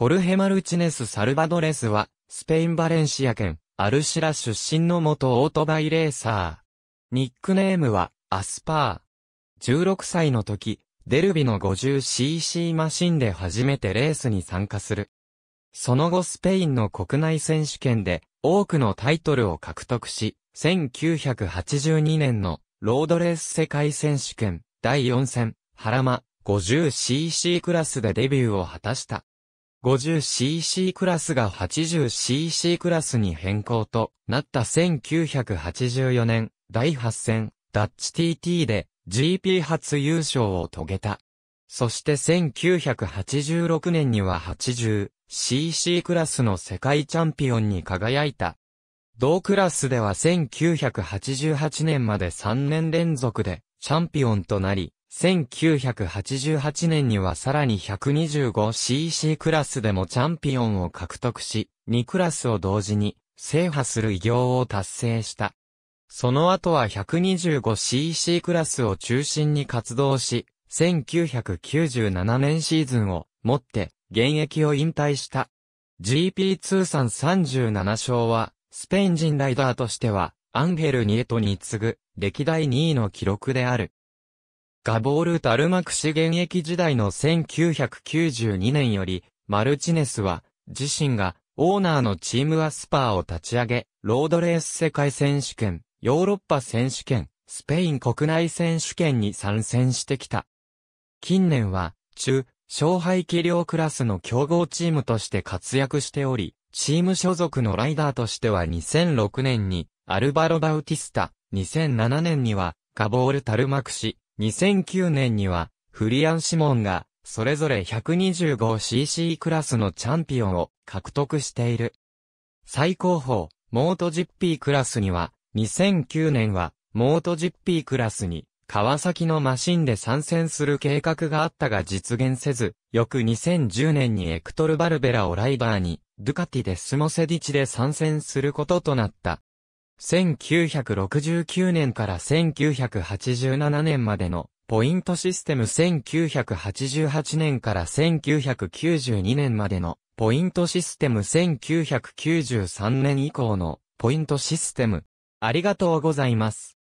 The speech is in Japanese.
ホルヘ・マルチネス・サルバドレスは、スペイン・バレンシア県、アルシラ出身の元オートバイレーサー。ニックネームは、アスパー。16歳の時、デルビの 50cc マシンで初めてレースに参加する。その後スペインの国内選手権で多くのタイトルを獲得し、1982年のロードレース世界選手権第4戦、ハラマ 50cc クラスでデビューを果たした。50cc クラスが 80cc クラスに変更となった1984年、第8戦、ダッチ TT で GP 初優勝を遂げた。そして1986年には 80cc クラスの世界チャンピオンに輝いた。同クラスでは1988年まで3年連続でチャンピオンとなり、1988年にはさらに 125cc クラスでもチャンピオンを獲得し、2クラスを同時に制覇する偉業を達成した。その後は 125cc クラスを中心に活動し、1997年シーズンをもって現役を引退した。GP 通算37勝は、スペイン人ライダーとしては、アンヘル・ニエトに次ぐ、歴代2位の記録である。ガボール・ダルマクシ現役時代の1992年より、マルチネスは、自身が、オーナーのチームアスパーを立ち上げ、ロードレース世界選手権、ヨーロッパ選手権、スペイン国内選手権に参戦してきた。近年は、中、勝敗気量クラスの強豪チームとして活躍しており、チーム所属のライダーとしては2006年に、アルバロ・バウティスタ、2007年には、ガボール・タルマクシ、2009年には、フリアン・シモンが、それぞれ 125cc クラスのチャンピオンを獲得している。最高峰、モート GP クラスには、2009年は、モート GP クラスに、川崎のマシンで参戦する計画があったが実現せず、翌2010年にエクトル・バルベラをライバーに、ドゥカティでスモセディチで参戦することとなった。1969年から1987年までのポイントシステム1988年から1992年までのポイントシステム1993年以降のポイントシステム。ありがとうございます。